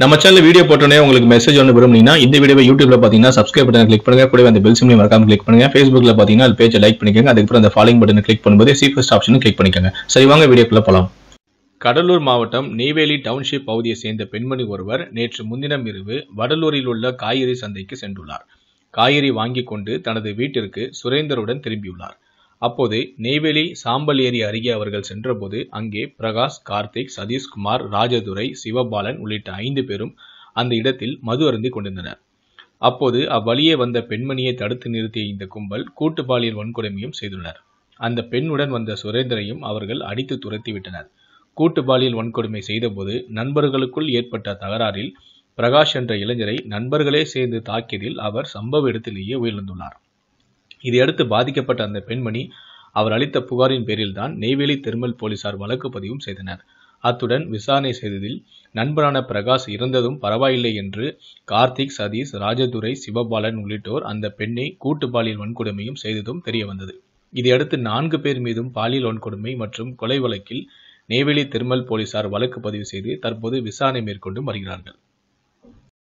நம்ம channel video போட்டோன்னே உங்களுக்கு மெசேஜ் ஒன்று விரும்புனீங்கன்னா இந்த வீடியோ யூடியூப்ல பார்த்தீங்கன்னா சப்ஸ்கிரைப் பட்டன் கிளிக் பண்ணுங்க கூட அந்த பெல் சிம்லையும் மறக்காம கிளிக் பண்ணுங்க ஃபேஸ்புக்ல பார்த்தீங்கன்னா அது பேஜை லைக் பண்ணிக்கோங்க அதுக்கப்புறம் அந்த ஃபாலோயிங் பட்டன் கிளிக் பண்ணும்போது சீஃபஸ்ட் ஆப்ஷன் கிளிக் பண்ணிக்கோங்க சரி வாங்க வீடியோக்குள்ள போகலாம் கடலூர் மாவட்டம் நெய்வேலி டவுன்ஷிப் பகுதியை சேர்ந்த பெண்மணி ஒருவர் நேற்று முன்தினம் இரவு வடலூரில் உள்ள காய்கறி சந்தைக்கு சென்றுள்ளார் காய்கறி வாங்கி கொண்டு தனது வீட்டிற்கு சுரேந்தருடன் திரும்பியுள்ளார் அப்போது நெய்வேலி சாம்பல் ஏரி அருகே அவர்கள் சென்றபோது அங்கே பிரகாஷ் கார்த்திக் சதீஷ்குமார் ராஜதுரை சிவபாலன் உள்ளிட்ட ஐந்து பேரும் அந்த இடத்தில் மது அருந்தி கொண்டிருந்தனர் அப்போது அவ்வழியே வந்த பெண்மணியை தடுத்து நிறுத்திய இந்த கும்பல் கூட்டு பாலியல் வன்கொடுமையும் செய்துள்ளனர் அந்த பெண்ணுடன் வந்த சுரேந்தரையும் அவர்கள் அடித்து துரத்திவிட்டனர் கூட்டு பாலியல் வன்கொடுமை செய்தபோது நண்பர்களுக்குள் ஏற்பட்ட தகராறில் பிரகாஷ் என்ற இளைஞரை நண்பர்களே சேர்ந்து தாக்கியதில் அவர் சம்பவ இடத்திலேயே உயிரிழந்துள்ளார் இதையடுத்து பாதிக்கப்பட்ட அந்த பெண்மணி அவர் அளித்த புகாரின் பேரில் தான் நெய்வேலி தெர்மல் போலீசார் வழக்கு பதிவும் செய்தனர் அத்துடன் விசாரணை செய்ததில் நண்பரான பிரகாஷ் இறந்ததும் பரவாயில்லை என்று கார்த்திக் சதீஷ் ராஜதுரை சிவபாலன் உள்ளிட்டோர் அந்த பெண்ணை கூட்டு பாலியல் வன்கொடுமையும் செய்ததும் தெரிய வந்தது இதையடுத்து நான்கு பேர் மீதும் பாலியல் வன்கொடுமை மற்றும் கொலை வழக்கில் நெய்வேலி தெர்மல் போலீசார் வழக்கு பதிவு செய்து தற்போது விசாரணை மேற்கொண்டு வருகிறார்கள்